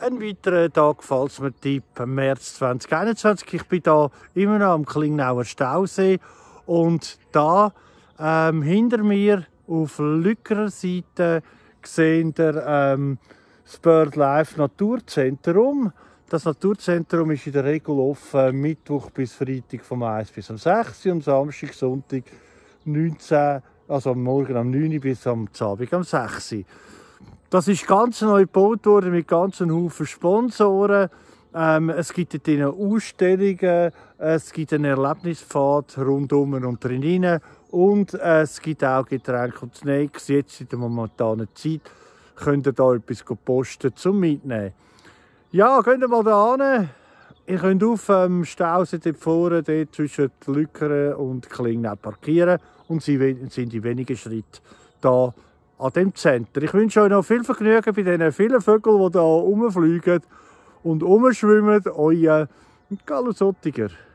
Ein weiterer Tag gefällt mir Tipp im März 2021. Ich bin hier immer noch am Klingnauer Stausee und da ähm, hinter mir auf lückerer Seite sehen wir ähm, das BirdLife Naturzentrum. Das Naturzentrum ist in der Regel offen Mittwoch bis Freitag vom 1 bis um 6 Uhr und Samstag, Sonntag 19, also am Morgen am 9 Uhr bis am Abend am 6 Uhr. Das ist ganz neu gebaut worden mit ganzen Haufen Sponsoren. Ähm, es gibt dort Ausstellungen, es gibt einen Erlebnispfad rundum und drinnen und äh, es gibt auch Getränke und Snacks. Jetzt in der momentanen Zeit könnt ihr da etwas posten zum Mitnehmen. Ja, geht mal da hin. Ihr könnt auf dem ähm, Stausee dort vorne, dort zwischen Lückeren und Klingen parkieren und sie sind in wenigen Schritten hier an dem Zentrum. Ich wünsche euch noch viel Vergnügen bei diesen vielen Vögeln, die hier rumfliegen und rumschwimmen. Euer Gallus Ottiger.